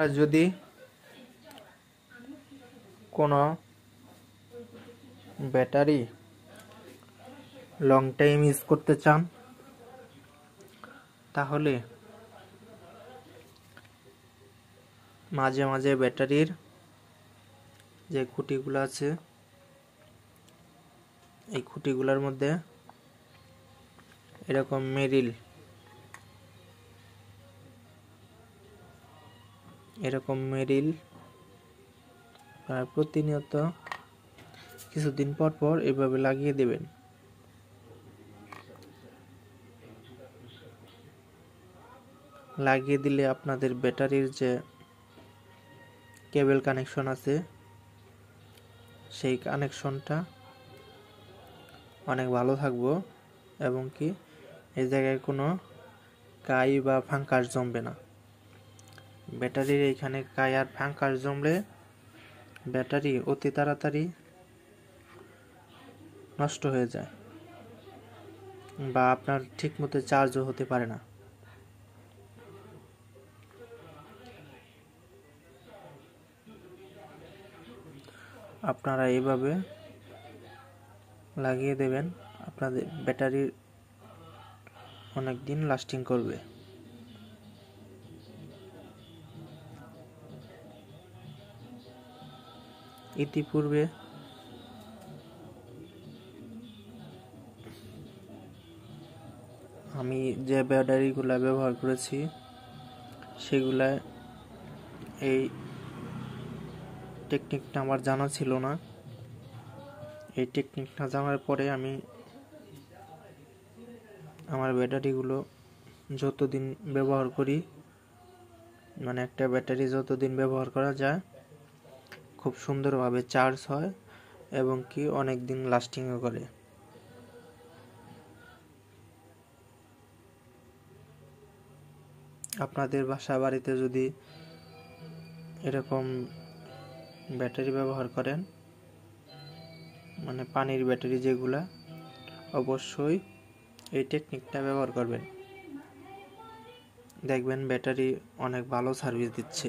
আর যদি কোনো battery long time use করতে চান তাহলে মাঝে মাঝে ব্যাটারির যে খুঁটিগুলো আছে এই খুঁটিগুলোর মধ্যে এরকম মেরিল এরকম মেরিল প্রতিনিয়ত কিছুদিন পর পর এভাবে লাগিয়ে দেবেন লাগিয়ে দিলে আপনাদের ব্যাটারির যে কেবল কানেকশন আছে সেই কানেকশনটা অনেক ভালো থাকবো এবং কি এই জায়গায় কোনো কাই বা ফাঙ্কাস জমবে না ব্যাটারির এইখানে কায়ার ফাঁকার জমলে ব্যাটারি অতি তাড়াতাড়ি নষ্ট হয়ে যায় বা আপনার ঠিক মতো চার্জও হতে পারে না আপনারা এইভাবে লাগিয়ে দেবেন আপনাদের ব্যাটারির অনেক দিন লাস্টিং করবে ইতিপূর্বে আমি যে ব্যাটারিগুলা ব্যবহার করেছি সেগুলা এই টেকনিকটা আমার জানা ছিল না এই টেকনিকটা জানার পরে আমি আমার ব্যাটারিগুলো যতদিন ব্যবহার করি মানে একটা ব্যাটারি যতদিন ব্যবহার করা যায় খুব সুন্দরভাবে চার্জ হয় এবং কি অনেক দিন লাস্টিংও করে আপনাদের বাসা বাড়িতে যদি এরকম ব্যাটারি ব্যবহার করেন মানে পানির ব্যাটারি যেগুলা অবশ্যই এই টেকনিকটা ব্যবহার করবেন দেখবেন ব্যাটারি অনেক ভালো সার্ভিস দিচ্ছে